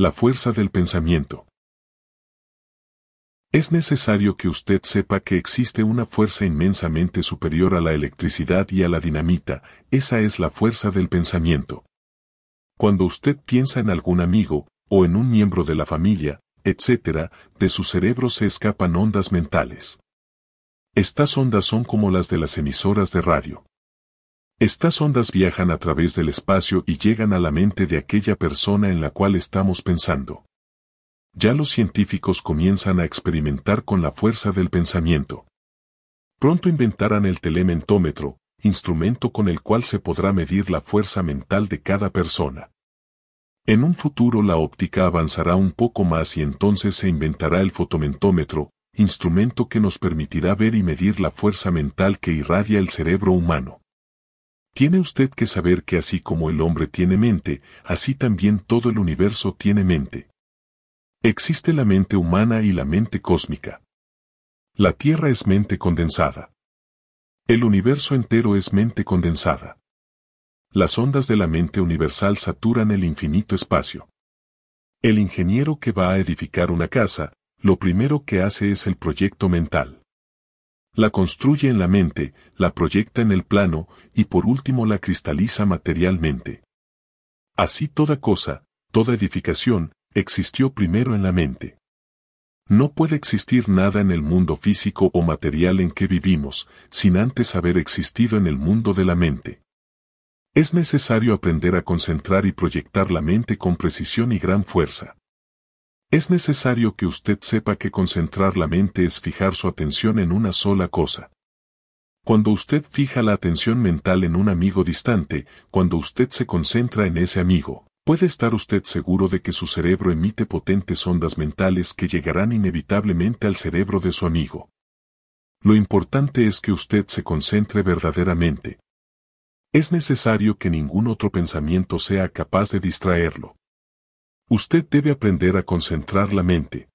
La fuerza del pensamiento. Es necesario que usted sepa que existe una fuerza inmensamente superior a la electricidad y a la dinamita, esa es la fuerza del pensamiento. Cuando usted piensa en algún amigo, o en un miembro de la familia, etc., de su cerebro se escapan ondas mentales. Estas ondas son como las de las emisoras de radio. Estas ondas viajan a través del espacio y llegan a la mente de aquella persona en la cual estamos pensando. Ya los científicos comienzan a experimentar con la fuerza del pensamiento. Pronto inventarán el telementómetro, instrumento con el cual se podrá medir la fuerza mental de cada persona. En un futuro la óptica avanzará un poco más y entonces se inventará el fotomentómetro, instrumento que nos permitirá ver y medir la fuerza mental que irradia el cerebro humano. Tiene usted que saber que así como el hombre tiene mente, así también todo el universo tiene mente. Existe la mente humana y la mente cósmica. La Tierra es mente condensada. El universo entero es mente condensada. Las ondas de la mente universal saturan el infinito espacio. El ingeniero que va a edificar una casa, lo primero que hace es el proyecto mental. La construye en la mente, la proyecta en el plano y por último la cristaliza materialmente. Así toda cosa, toda edificación, existió primero en la mente. No puede existir nada en el mundo físico o material en que vivimos, sin antes haber existido en el mundo de la mente. Es necesario aprender a concentrar y proyectar la mente con precisión y gran fuerza. Es necesario que usted sepa que concentrar la mente es fijar su atención en una sola cosa. Cuando usted fija la atención mental en un amigo distante, cuando usted se concentra en ese amigo, puede estar usted seguro de que su cerebro emite potentes ondas mentales que llegarán inevitablemente al cerebro de su amigo. Lo importante es que usted se concentre verdaderamente. Es necesario que ningún otro pensamiento sea capaz de distraerlo. Usted debe aprender a concentrar la mente.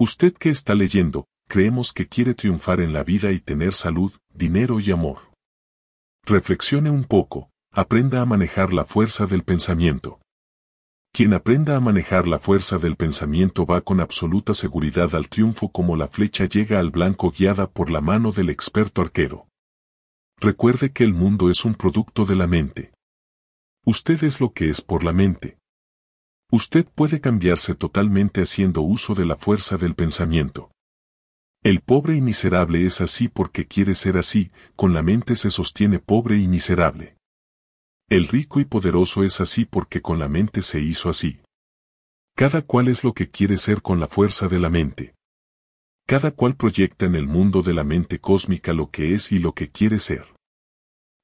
Usted que está leyendo, creemos que quiere triunfar en la vida y tener salud, dinero y amor. Reflexione un poco, aprenda a manejar la fuerza del pensamiento. Quien aprenda a manejar la fuerza del pensamiento va con absoluta seguridad al triunfo como la flecha llega al blanco guiada por la mano del experto arquero. Recuerde que el mundo es un producto de la mente. Usted es lo que es por la mente. Usted puede cambiarse totalmente haciendo uso de la fuerza del pensamiento. El pobre y miserable es así porque quiere ser así, con la mente se sostiene pobre y miserable. El rico y poderoso es así porque con la mente se hizo así. Cada cual es lo que quiere ser con la fuerza de la mente. Cada cual proyecta en el mundo de la mente cósmica lo que es y lo que quiere ser.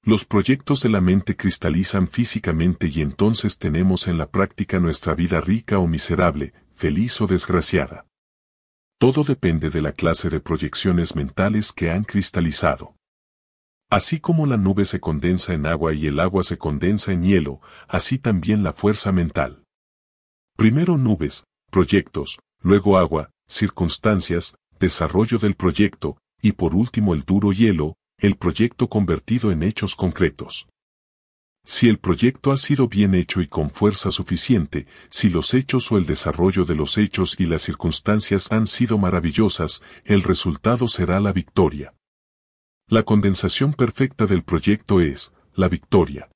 Los proyectos de la mente cristalizan físicamente y entonces tenemos en la práctica nuestra vida rica o miserable, feliz o desgraciada. Todo depende de la clase de proyecciones mentales que han cristalizado. Así como la nube se condensa en agua y el agua se condensa en hielo, así también la fuerza mental. Primero nubes, proyectos, luego agua, circunstancias, desarrollo del proyecto, y por último el duro hielo, el proyecto convertido en hechos concretos. Si el proyecto ha sido bien hecho y con fuerza suficiente, si los hechos o el desarrollo de los hechos y las circunstancias han sido maravillosas, el resultado será la victoria. La condensación perfecta del proyecto es, la victoria.